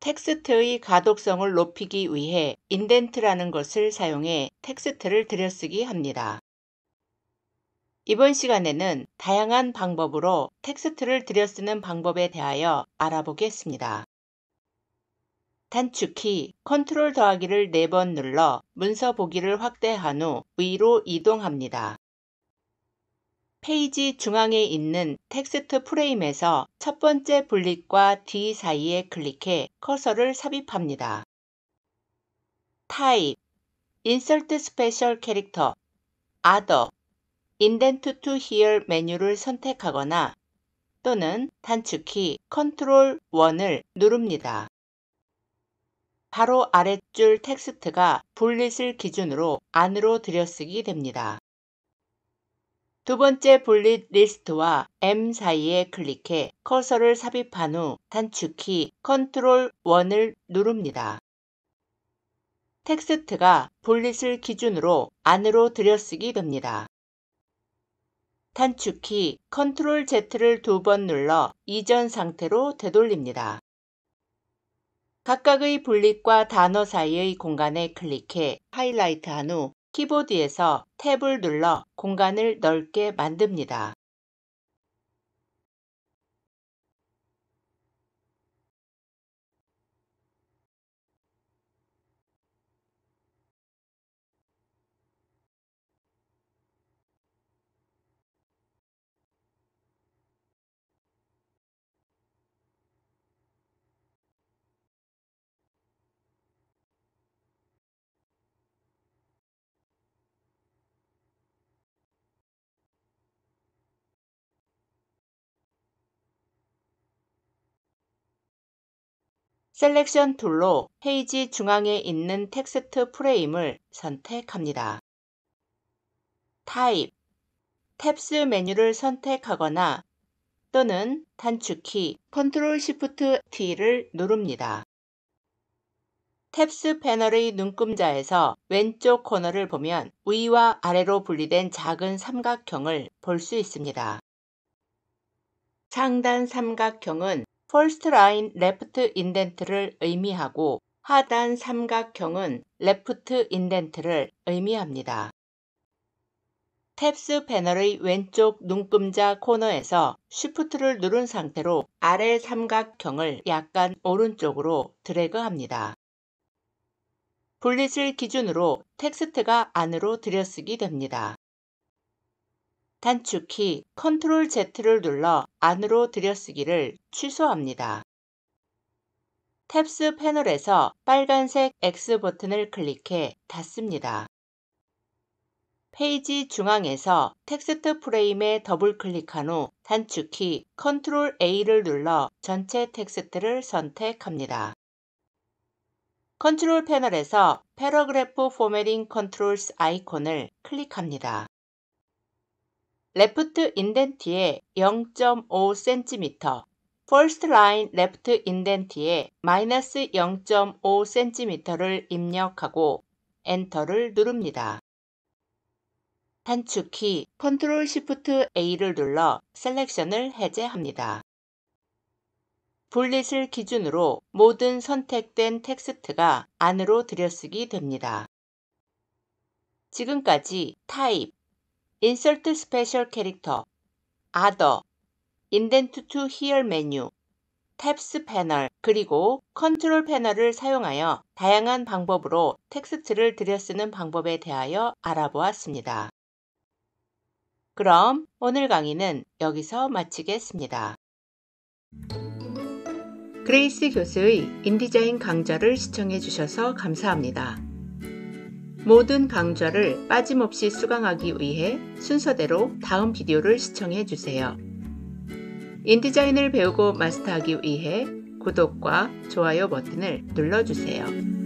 텍스트의 가독성을 높이기 위해 인덴트라는 것을 사용해 텍스트를 들여쓰기 합니다. 이번 시간에는 다양한 방법으로 텍스트를 들여쓰는 방법에 대하여 알아보겠습니다. 단축키 컨트롤 더하기를 4번 눌러 문서 보기를 확대한 후 위로 이동합니다. 페이지 중앙에 있는 텍스트 프레임에서 첫 번째 블릭과 D 사이에 클릭해 커서를 삽입합니다. 타입, 인설트 스페셜 캐릭터, n t to Here 메뉴를 선택하거나 또는 단축키 c t r l 1을 누릅니다. 바로 아랫줄 텍스트가 볼릿을 기준으로 안으로 들여쓰기 됩니다. 두 번째 볼릿 리스트와 M 사이에 클릭해 커서를 삽입한 후 단축키 Ctrl 1을 누릅니다. 텍스트가 볼릿을 기준으로 안으로 들여쓰기 됩니다. 단축키 Ctrl Z를 두 번 눌러 이전 상태로 되돌립니다. 각각의 볼릿과 단어 사이의 공간에 클릭해 하이라이트한 후 키보드에서 탭을 눌러 공간을 넓게 만듭니다. 셀렉션 툴로 페이지 중앙에 있는 텍스트 프레임을 선택합니다. 타입 탭스 메뉴를 선택하거나 또는 단축키 Ctrl Shift T를 누릅니다. 탭스 패널의 눈금자에서 왼쪽 코너를 보면 위와 아래로 분리된 작은 삼각형을 볼 수 있습니다. 상단 삼각형은 퍼스트 라인 레프트 인덴트를 의미하고 하단 삼각형은 레프트 인덴트를 의미합니다. 탭스 패널의 왼쪽 눈금자 코너에서 쉬프트를 누른 상태로 아래 삼각형을 약간 오른쪽으로 드래그합니다. 분릿을 기준으로 텍스트가 안으로 들여쓰기 됩니다. 단축키 Ctrl Z를 눌러 안으로 들여쓰기를 취소합니다. 탭스 패널에서 빨간색 X 버튼을 클릭해 닫습니다. 페이지 중앙에서 텍스트 프레임에 더블 클릭한 후 단축키 Ctrl A를 눌러 전체 텍스트를 선택합니다. 컨트롤 패널에서 패러그래프 포매딩 컨트롤스 아이콘을 클릭합니다. 레프트 인덴티에 0.5cm, 퍼스트 라인 레프트 인덴티에 마이너스 0.5cm를 입력하고 엔터를 누릅니다. 단축키 컨트롤 시프트 A를 눌러 셀렉션을 해제합니다. 불릿을 기준으로 모든 선택된 텍스트가 안으로 들여쓰기 됩니다. 지금까지 타입, 인서트 스페셜 캐릭터, other, 인덴트 to here 메뉴, 탭스 패널, 그리고 컨트롤 패널을 사용하여 다양한 방법으로 텍스트를 들여쓰는 방법에 대하여 알아보았습니다. 그럼 오늘 강의는 여기서 마치겠습니다. 그레이스 교수의 인디자인 강좌를 시청해 주셔서 감사합니다. 모든 강좌를 빠짐없이 수강하기 위해 순서대로 다음 비디오를 시청해 주세요. 인디자인을 배우고 마스터하기 위해 구독과 좋아요 버튼을 눌러주세요.